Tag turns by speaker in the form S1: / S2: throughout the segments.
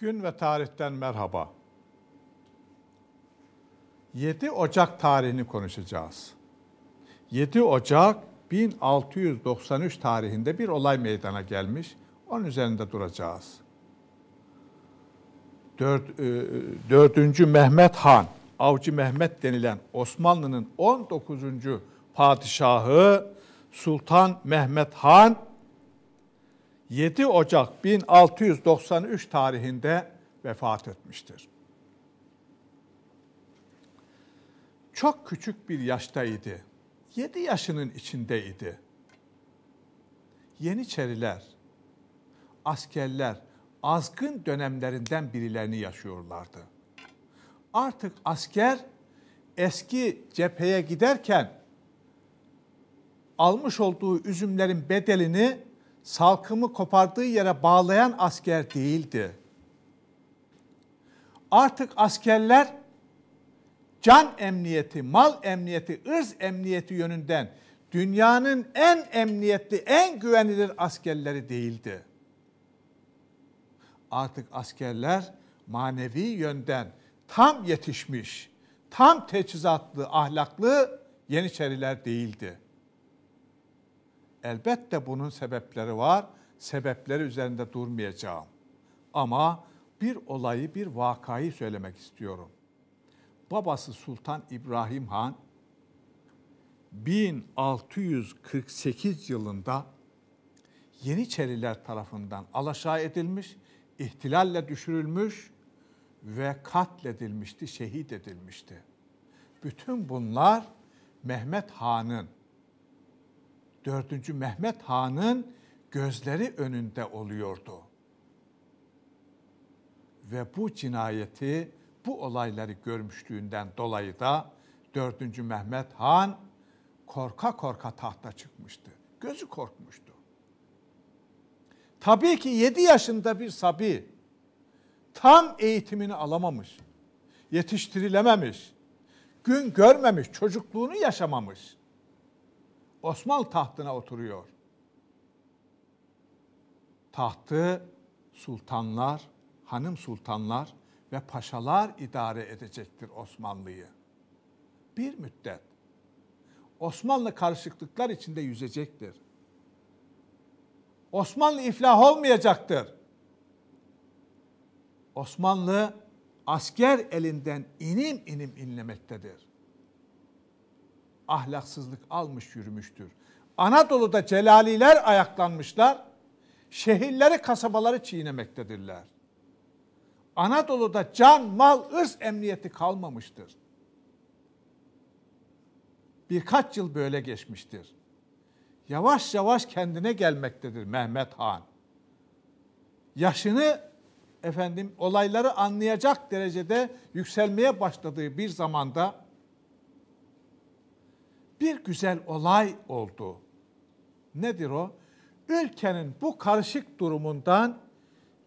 S1: Gün ve tarihten merhaba. 7 Ocak tarihini konuşacağız. 7 Ocak 1693 tarihinde bir olay meydana gelmiş. Onun üzerinde duracağız. 4. E, Mehmet Han, Avcı Mehmet denilen Osmanlı'nın 19. padişahı Sultan Mehmet Han 7 Ocak 1693 tarihinde vefat etmiştir. Çok küçük bir yaştaydı. 7 yaşının içindeydi. Yeniçeriler, askerler azgın dönemlerinden birilerini yaşıyorlardı. Artık asker eski cepheye giderken almış olduğu üzümlerin bedelini salkımı kopardığı yere bağlayan asker değildi. Artık askerler can emniyeti, mal emniyeti, ırz emniyeti yönünden dünyanın en emniyetli, en güvenilir askerleri değildi. Artık askerler manevi yönden tam yetişmiş, tam teçhizatlı, ahlaklı Yeniçeriler değildi. Elbette bunun sebepleri var. Sebepleri üzerinde durmayacağım. Ama bir olayı, bir vakayı söylemek istiyorum. Babası Sultan İbrahim Han 1648 yılında Yeniçeriler tarafından alaşağı edilmiş, ihtilalle düşürülmüş ve katledilmişti, şehit edilmişti. Bütün bunlar Mehmet Han'ın 4. Mehmet Han'ın gözleri önünde oluyordu. Ve bu cinayeti, bu olayları görmüşlüğünden dolayı da 4. Mehmet Han korka korka tahta çıkmıştı. Gözü korkmuştu. Tabii ki 7 yaşında bir sabi tam eğitimini alamamış, yetiştirilememiş, gün görmemiş, çocukluğunu yaşamamış. Osmanlı tahtına oturuyor. Tahtı sultanlar, hanım sultanlar ve paşalar idare edecektir Osmanlı'yı. Bir müddet. Osmanlı karışıklıklar içinde yüzecektir. Osmanlı iflah olmayacaktır. Osmanlı asker elinden inim inim inlemektedir ahlaksızlık almış yürümüştür. Anadolu'da celaliler ayaklanmışlar, şehirleri kasabaları çiğnemektedirler. Anadolu'da can, mal, ırz emniyeti kalmamıştır. Birkaç yıl böyle geçmiştir. Yavaş yavaş kendine gelmektedir Mehmet Han. Yaşını efendim olayları anlayacak derecede yükselmeye başladığı bir zamanda bir güzel olay oldu. Nedir o? Ülkenin bu karışık durumundan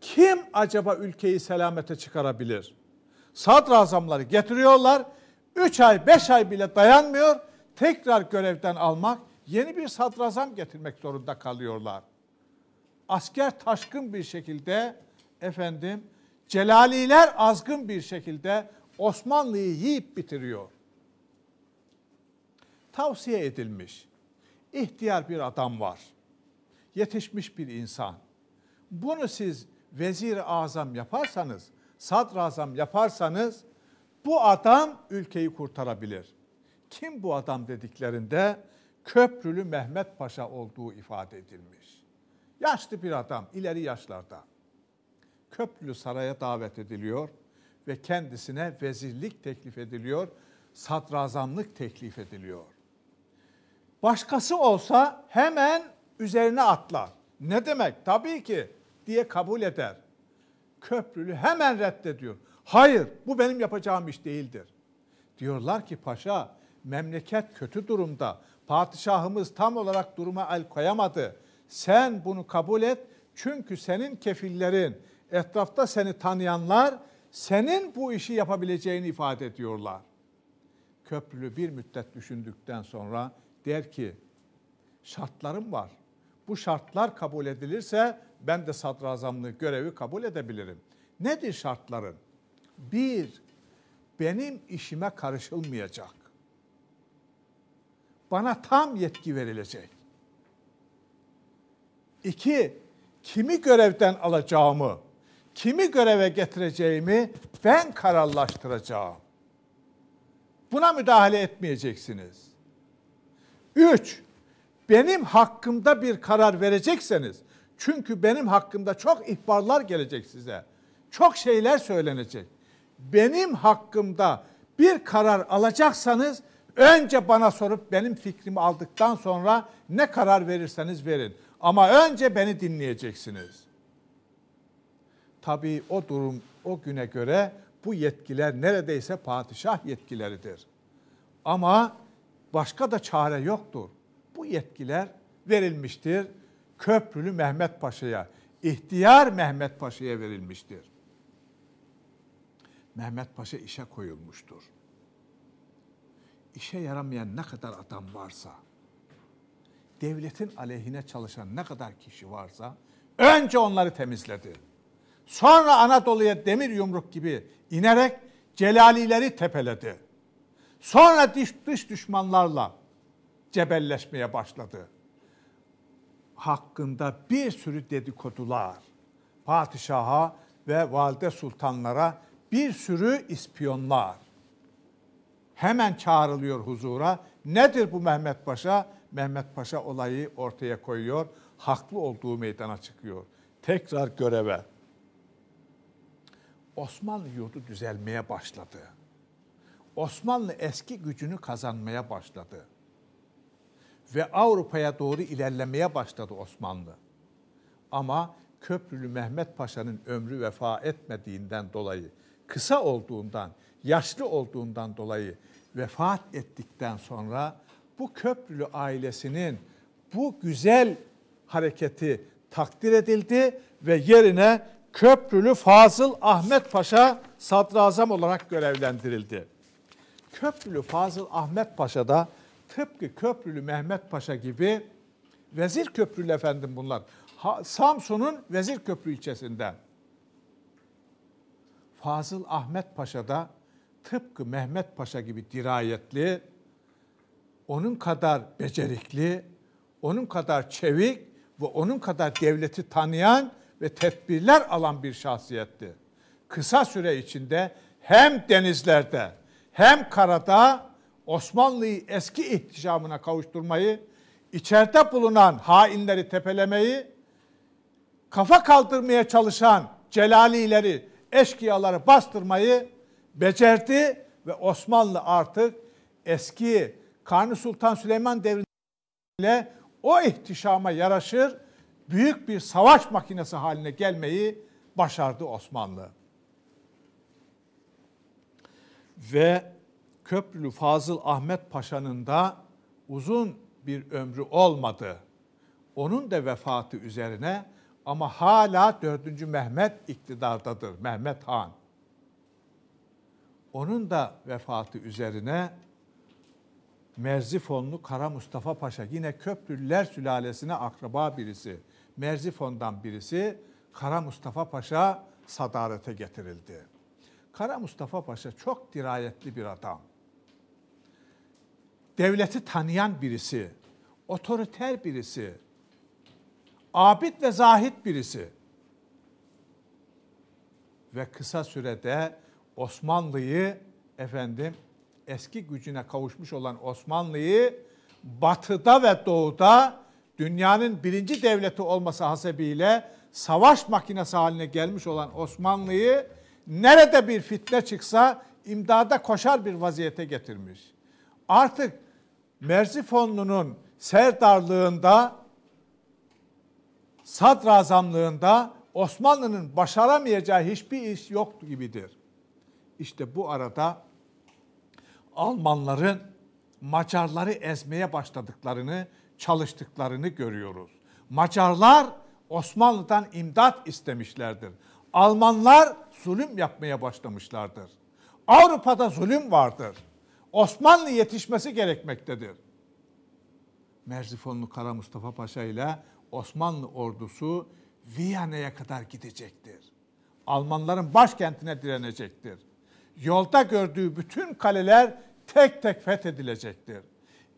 S1: kim acaba ülkeyi selamete çıkarabilir? Sadrazamları getiriyorlar. Üç ay, beş ay bile dayanmıyor. Tekrar görevden almak, yeni bir sadrazam getirmek zorunda kalıyorlar. Asker taşkın bir şekilde efendim Celaliler azgın bir şekilde Osmanlı'yı yiyip bitiriyor tavsiye edilmiş. İhtiyar bir adam var. Yetişmiş bir insan. Bunu siz vezir-i azam yaparsanız, sadrazam yaparsanız bu adam ülkeyi kurtarabilir. Kim bu adam dediklerinde Köprülü Mehmet Paşa olduğu ifade edilmiş. Yaşlı bir adam, ileri yaşlarda. Köprülü saraya davet ediliyor ve kendisine vezirlik teklif ediliyor, sadrazamlık teklif ediliyor. Başkası olsa hemen üzerine atlar. Ne demek? Tabii ki diye kabul eder. Köprülü hemen reddediyor. Hayır bu benim yapacağım iş değildir. Diyorlar ki paşa memleket kötü durumda. Padişahımız tam olarak duruma el koyamadı. Sen bunu kabul et çünkü senin kefillerin, etrafta seni tanıyanlar senin bu işi yapabileceğini ifade ediyorlar. Köprülü bir müddet düşündükten sonra der ki şartlarım var. Bu şartlar kabul edilirse ben de sadrazamlık görevi kabul edebilirim. Nedir şartların? Bir, benim işime karışılmayacak. Bana tam yetki verilecek. İki, kimi görevden alacağımı, kimi göreve getireceğimi ben kararlaştıracağım. Buna müdahale etmeyeceksiniz.'' Üç, benim hakkımda bir karar verecekseniz, çünkü benim hakkımda çok ihbarlar gelecek size, çok şeyler söylenecek. Benim hakkımda bir karar alacaksanız, önce bana sorup benim fikrimi aldıktan sonra ne karar verirseniz verin. Ama önce beni dinleyeceksiniz. Tabii o durum o güne göre bu yetkiler neredeyse padişah yetkileridir. Ama Başka da çare yoktur. Bu yetkiler verilmiştir. Köprülü Mehmet Paşa'ya, ihtiyar Mehmet Paşa'ya verilmiştir. Mehmet Paşa işe koyulmuştur. İşe yaramayan ne kadar adam varsa, devletin aleyhine çalışan ne kadar kişi varsa önce onları temizledi. Sonra Anadolu'ya demir yumruk gibi inerek Celalileri tepeledi. Sonra dış, dış düşmanlarla cebelleşmeye başladı. Hakkında bir sürü dedikodular. Padişaha ve valide sultanlara bir sürü ispiyonlar. Hemen çağrılıyor huzura. Nedir bu Mehmet Paşa? Mehmet Paşa olayı ortaya koyuyor. Haklı olduğu meydana çıkıyor. Tekrar göreve. Osmanlı yurdu düzelmeye başladı. Osmanlı eski gücünü kazanmaya başladı. Ve Avrupa'ya doğru ilerlemeye başladı Osmanlı. Ama Köprülü Mehmet Paşa'nın ömrü vefa etmediğinden dolayı, kısa olduğundan, yaşlı olduğundan dolayı vefat ettikten sonra bu Köprülü ailesinin bu güzel hareketi takdir edildi ve yerine Köprülü Fazıl Ahmet Paşa sadrazam olarak görevlendirildi. Köprülü Fazıl Ahmet Paşa da tıpkı Köprülü Mehmet Paşa gibi Vezir Köprülü efendim bunlar. Samsun'un Vezir Köprü ilçesinden. Fazıl Ahmet Paşa da tıpkı Mehmet Paşa gibi dirayetli, onun kadar becerikli, onun kadar çevik ve onun kadar devleti tanıyan ve tedbirler alan bir şahsiyetti. Kısa süre içinde hem denizlerde hem karada Osmanlı'yı eski ihtişamına kavuşturmayı, içeride bulunan hainleri tepelemeyi, kafa kaldırmaya çalışan celalileri, eşkıyaları bastırmayı becerdi ve Osmanlı artık eski Kanuni Sultan Süleyman devriyle o ihtişama yaraşır büyük bir savaş makinesi haline gelmeyi başardı Osmanlı ve Köprülü Fazıl Ahmet Paşa'nın da uzun bir ömrü olmadı. Onun da vefatı üzerine ama hala 4. Mehmet iktidardadır, Mehmet Han. Onun da vefatı üzerine Merzifonlu Kara Mustafa Paşa yine Köprülüler sülalesine akraba birisi. Merzifon'dan birisi Kara Mustafa Paşa sadarete getirildi. Kara Mustafa Paşa çok dirayetli bir adam. Devleti tanıyan birisi, otoriter birisi, abid ve zahit birisi. Ve kısa sürede Osmanlı'yı efendim eski gücüne kavuşmuş olan Osmanlı'yı batıda ve doğuda dünyanın birinci devleti olması hasebiyle savaş makinesi haline gelmiş olan Osmanlı'yı Nerede bir fitne çıksa imdada koşar bir vaziyete getirmiş. Artık Merzifonlu'nun serdarlığında, sadrazamlığında Osmanlı'nın başaramayacağı hiçbir iş yok gibidir. İşte bu arada Almanların Macarları ezmeye başladıklarını, çalıştıklarını görüyoruz. Macarlar Osmanlı'dan imdat istemişlerdir. Almanlar zulüm yapmaya başlamışlardır. Avrupa'da zulüm vardır. Osmanlı yetişmesi gerekmektedir. Merzifonlu Kara Mustafa Paşa ile Osmanlı ordusu Viyana'ya kadar gidecektir. Almanların başkentine direnecektir. Yolda gördüğü bütün kaleler tek tek fethedilecektir.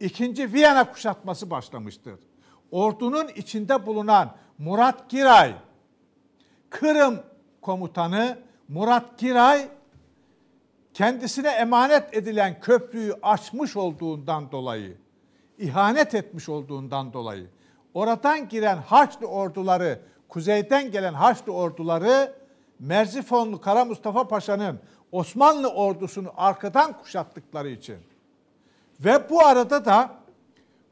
S1: İkinci Viyana kuşatması başlamıştır. Ordunun içinde bulunan Murat Giray, Kırım komutanı Murat Giray kendisine emanet edilen köprüyü açmış olduğundan dolayı, ihanet etmiş olduğundan dolayı, oradan giren Haçlı orduları, kuzeyden gelen Haçlı orduları Merzifonlu Kara Mustafa Paşa'nın Osmanlı ordusunu arkadan kuşattıkları için ve bu arada da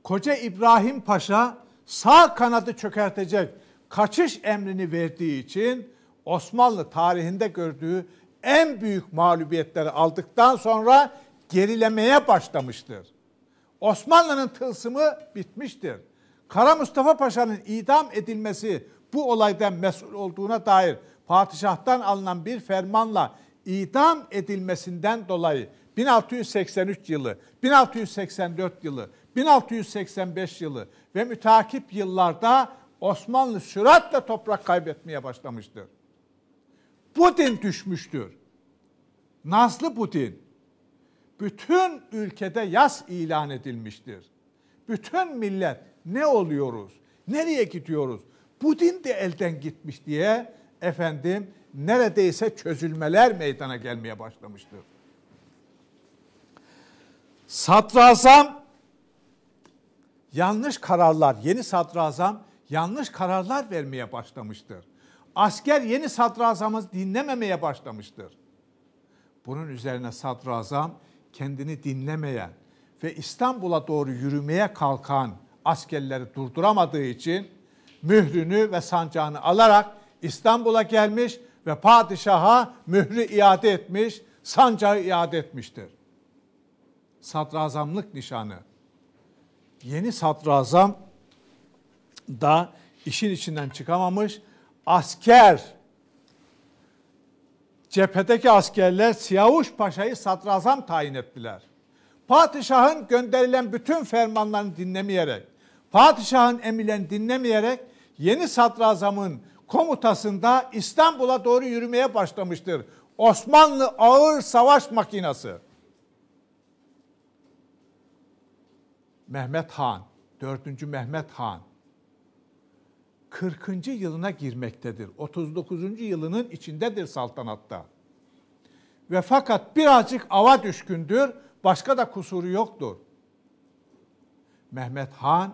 S1: Koca İbrahim Paşa sağ kanadı çökertecek kaçış emrini verdiği için Osmanlı tarihinde gördüğü en büyük mağlubiyetleri aldıktan sonra gerilemeye başlamıştır. Osmanlı'nın tılsımı bitmiştir. Kara Mustafa Paşa'nın idam edilmesi bu olaydan mesul olduğuna dair padişahtan alınan bir fermanla idam edilmesinden dolayı 1683 yılı, 1684 yılı, 1685 yılı ve mütakip yıllarda Osmanlı süratle toprak kaybetmeye başlamıştır. Putin düşmüştür. Nazlı Putin bütün ülkede yaz ilan edilmiştir. Bütün millet ne oluyoruz? Nereye gidiyoruz? Putin de elden gitmiş diye efendim neredeyse çözülmeler meydana gelmeye başlamıştır. Satrazam yanlış kararlar, yeni satrazam yanlış kararlar vermeye başlamıştır asker yeni sadrazamı dinlememeye başlamıştır. Bunun üzerine sadrazam kendini dinlemeyen ve İstanbul'a doğru yürümeye kalkan askerleri durduramadığı için mührünü ve sancağını alarak İstanbul'a gelmiş ve padişaha mührü iade etmiş, sancağı iade etmiştir. Sadrazamlık nişanı. Yeni sadrazam da işin içinden çıkamamış asker cephedeki askerler Siyavuş Paşa'yı sadrazam tayin ettiler. Padişahın gönderilen bütün fermanlarını dinlemeyerek, padişahın emirlerini dinlemeyerek yeni sadrazamın komutasında İstanbul'a doğru yürümeye başlamıştır. Osmanlı ağır savaş makinası. Mehmet Han, 4. Mehmet Han 40. yılına girmektedir. 39. yılının içindedir saltanatta. Ve fakat birazcık ava düşkündür. Başka da kusuru yoktur. Mehmet Han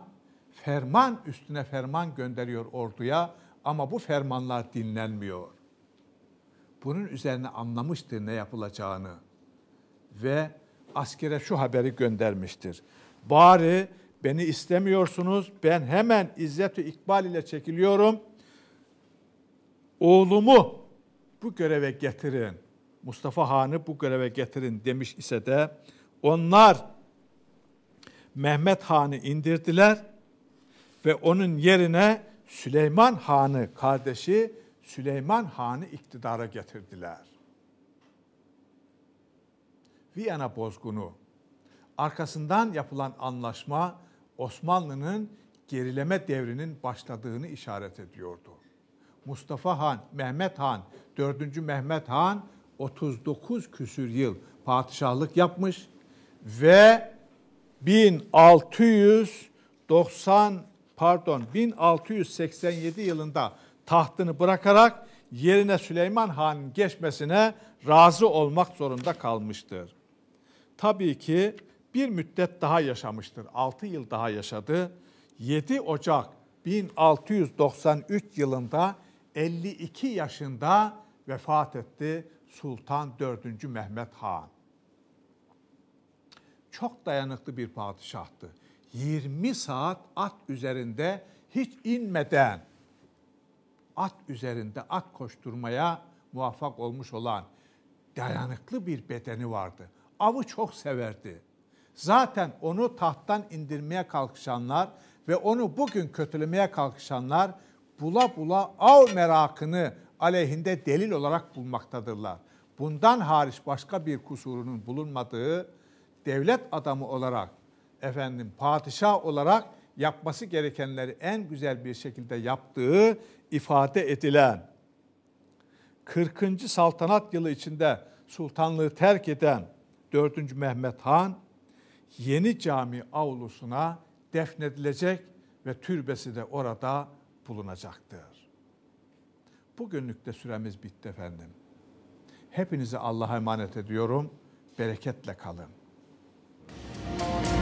S1: ferman üstüne ferman gönderiyor orduya ama bu fermanlar dinlenmiyor. Bunun üzerine anlamıştır ne yapılacağını ve askere şu haberi göndermiştir. Bari Beni istemiyorsunuz. Ben hemen izzet ve ikbal ile çekiliyorum. Oğlumu bu göreve getirin. Mustafa Han'ı bu göreve getirin demiş ise de onlar Mehmet Han'ı indirdiler ve onun yerine Süleyman Han'ı kardeşi Süleyman Han'ı iktidara getirdiler. Viyana bozgunu, arkasından yapılan anlaşma Osmanlı'nın gerileme devrinin başladığını işaret ediyordu. Mustafa Han, Mehmet Han, 4. Mehmet Han 39 küsür yıl padişahlık yapmış ve 1690 pardon 1687 yılında tahtını bırakarak yerine Süleyman Han geçmesine razı olmak zorunda kalmıştır. Tabii ki bir müddet daha yaşamıştır. 6 yıl daha yaşadı. 7 Ocak 1693 yılında 52 yaşında vefat etti Sultan 4. Mehmet Han. Çok dayanıklı bir padişahtı. 20 saat at üzerinde hiç inmeden at üzerinde at koşturmaya muvaffak olmuş olan dayanıklı bir bedeni vardı. Avı çok severdi Zaten onu tahttan indirmeye kalkışanlar ve onu bugün kötülemeye kalkışanlar bula bula av merakını aleyhinde delil olarak bulmaktadırlar. Bundan hariç başka bir kusurunun bulunmadığı devlet adamı olarak, efendim padişah olarak yapması gerekenleri en güzel bir şekilde yaptığı ifade edilen 40. saltanat yılı içinde sultanlığı terk eden 4. Mehmet Han Yeni Cami avlusuna defnedilecek ve türbesi de orada bulunacaktır. Bugünlük de süremiz bitti efendim. Hepinizi Allah'a emanet ediyorum. Bereketle kalın. Müzik